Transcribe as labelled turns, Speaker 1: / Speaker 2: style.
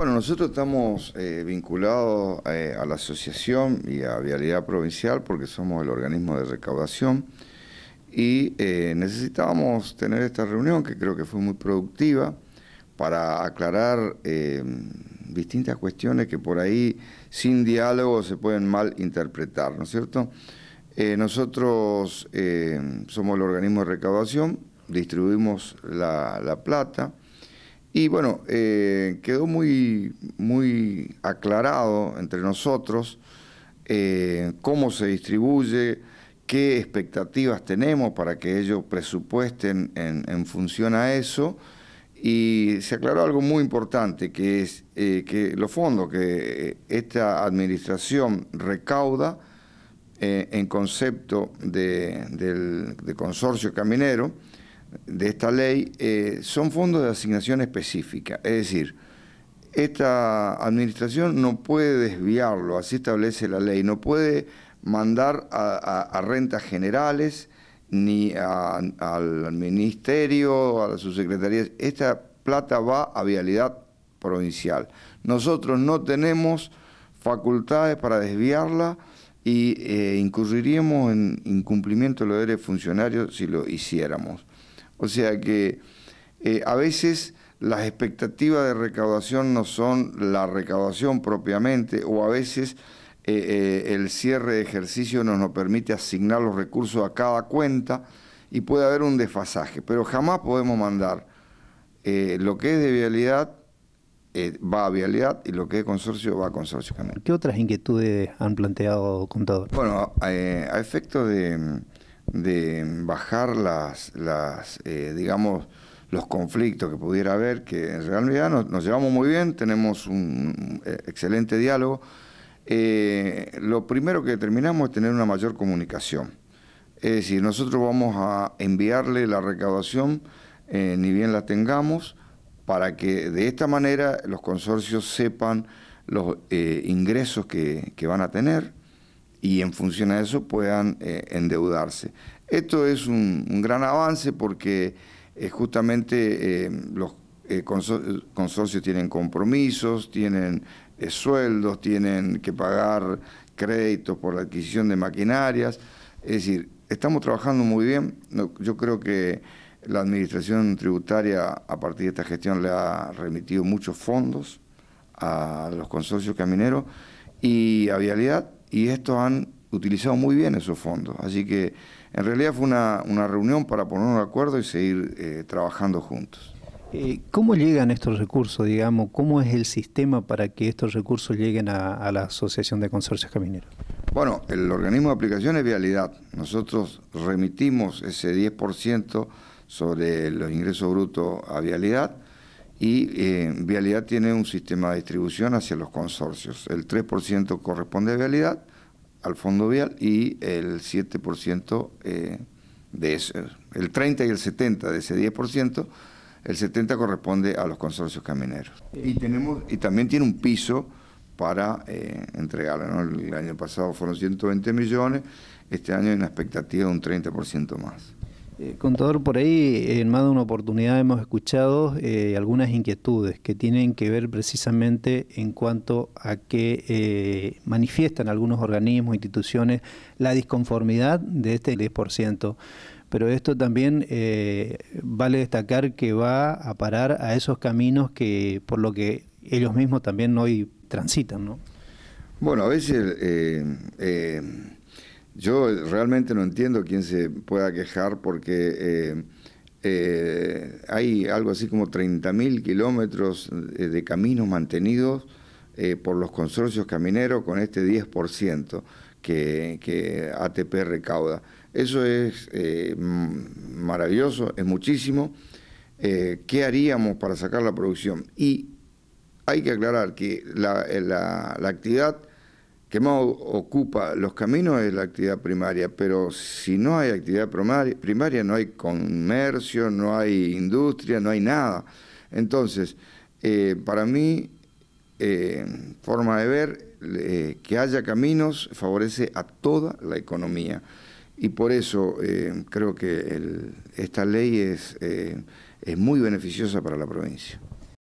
Speaker 1: Bueno, nosotros estamos eh, vinculados eh, a la asociación y a Vialidad Provincial porque somos el organismo de recaudación y eh, necesitábamos tener esta reunión que creo que fue muy productiva para aclarar distintas cuestiones que por ahí sin diálogo se pueden mal interpretar, ¿no es cierto? nosotros somos el organismo de recaudación, distribuimos la plata y bueno, eh, quedó muy, muy aclarado entre nosotros eh, cómo se distribuye, qué expectativas tenemos para que ellos presupuesten en, función a eso. Y se aclaró algo muy importante, que es eh, que los fondos que esta administración recauda en concepto del, de consorcio caminero, de esta ley eh, son fondos de asignación específica, es decir, esta administración no puede desviarlo, así establece la ley, no puede mandar a, rentas generales ni al ministerio, a la subsecretaría, esta plata va a vialidad provincial. Nosotros no tenemos facultades para desviarla y eh, incurriríamos en incumplimiento de los deberes funcionarios si lo hiciéramos. O sea que eh, a veces las expectativas de recaudación no son la recaudación propiamente o a veces eh, eh, el cierre de ejercicio nos, nos permite asignar los recursos a cada cuenta y puede haber un desfasaje, pero jamás podemos mandar lo que es de vialidad va a vialidad y lo que es consorcio va a consorcio
Speaker 2: ¿Qué otras inquietudes han planteado contador?
Speaker 1: Bueno, a, a de de bajar las, las eh, digamos, los conflictos que pudiera haber, que en realidad nos, llevamos muy bien, tenemos un eh, excelente diálogo. Eh, lo primero que determinamos es tener una mayor comunicación. Es decir, nosotros vamos a enviarle la recaudación, ni bien la tengamos, para que de esta manera los consorcios sepan los ingresos que van a tener, y en función a eso puedan eh, endeudarse. Esto es un, gran avance porque eh, justamente eh, los consorcios tienen compromisos, tienen sueldos, tienen que pagar créditos por la adquisición de maquinarias. Es decir, estamos trabajando muy bien. yo creo que la Administración Tributaria a partir de esta gestión le ha remitido muchos fondos a los consorcios camineros y a Vialidad y estos han utilizado muy bien esos fondos. Así que en realidad fue una, reunión para ponernos un acuerdo y seguir eh, trabajando juntos.
Speaker 2: Eh, ¿Cómo llegan estos recursos, digamos? ¿Cómo es el sistema para que estos recursos lleguen a, a la Asociación de Consorcios Camineros?
Speaker 1: Bueno, el organismo de aplicación es Vialidad. Nosotros remitimos ese 10% sobre los ingresos brutos a Vialidad y eh, Vialidad tiene un sistema de distribución hacia los consorcios. El 3% corresponde a Vialidad, al Fondo Vial, y el 7% eh, de ese, el 30 y el 70 de ese 10%, el 70 corresponde a los consorcios camineros. Y, tenemos, y también tiene un piso para eh, entregarlo. El año pasado fueron 120 millones, este año hay una expectativa de un 30% más. Eh, contador, por
Speaker 2: ahí en más de una oportunidad hemos escuchado eh, algunas inquietudes que tienen que ver precisamente en cuanto a que eh, manifiestan algunos organismos, instituciones, la disconformidad de este 10% pero esto también vale destacar que va a parar a esos caminos que por lo que ellos mismos también hoy transitan, ¿no?
Speaker 1: Bueno, a veces yo realmente no entiendo quién se pueda quejar porque eh, eh, hay algo así como 30.000 kilómetros eh, de caminos mantenidos por los consorcios camineros con este 10% que, que, ATP recauda. Eso es maravilloso, es muchísimo. ¿Qué haríamos para sacar la producción? Y hay que aclarar que la actividad que más ocupa los caminos es la actividad primaria, pero si no hay actividad primaria, no hay comercio, no hay industria, no hay nada. Entonces, eh, para mí, eh, forma de ver, eh, que haya caminos favorece a toda la economía. Y por eso creo que esta ley es muy beneficiosa para la provincia.